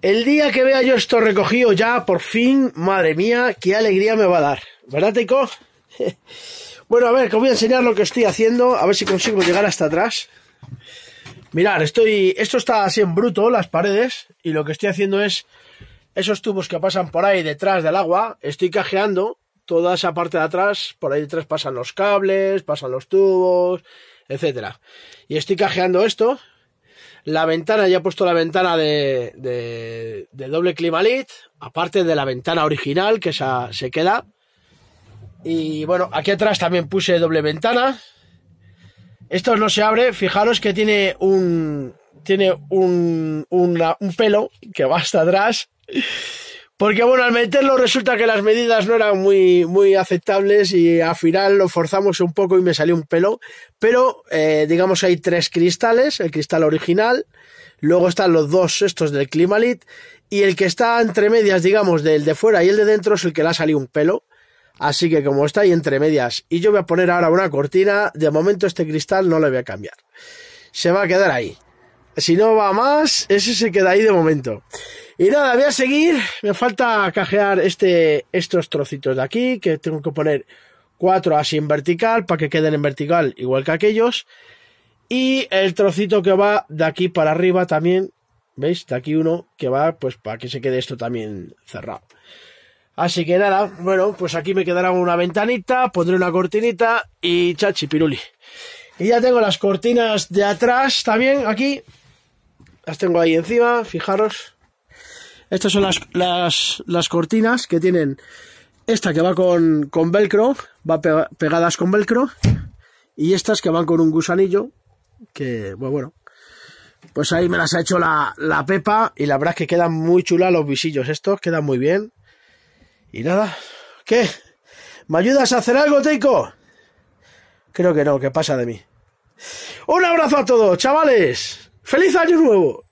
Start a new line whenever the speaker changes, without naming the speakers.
El día que vea yo esto recogido ya, por fin, madre mía, qué alegría me va a dar. ¿Verdad, tico? bueno, a ver, que os voy a enseñar lo que estoy haciendo, a ver si consigo llegar hasta atrás. Mirad, estoy, esto está así en bruto, las paredes, y lo que estoy haciendo es esos tubos que pasan por ahí detrás del agua, estoy cajeando toda esa parte de atrás, por ahí detrás pasan los cables, pasan los tubos, etcétera. Y estoy cajeando esto, la ventana, ya he puesto la ventana de, doble clima doble climalit, aparte de la ventana original que esa se queda. Y bueno, aquí atrás también puse doble ventana. Esto no se abre, fijaros que tiene un tiene un, un pelo que va hasta atrás porque bueno, al meterlo resulta que las medidas no eran muy, muy aceptables y al final lo forzamos un poco y me salió un pelo. Pero eh, digamos hay tres cristales, el cristal original, luego están los dos estos del Climalit y el que está entre medias, digamos, del de fuera y el de dentro es el que le ha salido un pelo. Así que como está ahí entre medias y yo voy a poner ahora una cortina, de momento este cristal no le voy a cambiar. Se va a quedar ahí. Si no va más, ese se queda ahí de momento. Y nada, voy a seguir. Me falta cajear este, estos trocitos de aquí, que tengo que poner cuatro así en vertical, para que queden en vertical igual que aquellos. Y el trocito que va de aquí para arriba también, ¿veis? De aquí uno que va, pues para que se quede esto también cerrado. Así que nada, bueno, pues aquí me quedará una ventanita, pondré una cortinita y piruli Y ya tengo las cortinas de atrás también aquí. Las tengo ahí encima, fijaros. Estas son las, las, las cortinas que tienen esta que va con, con velcro, va pegadas con velcro, y estas que van con un gusanillo, que, pues bueno, pues ahí me las ha hecho la, la, Pepa, y la verdad es que quedan muy chulas los visillos estos, quedan muy bien. Y nada, ¿qué? ¿Me ayudas a hacer algo, Teico? Creo que no, que pasa de mí. Un abrazo a todos, chavales. ¡Feliz año nuevo!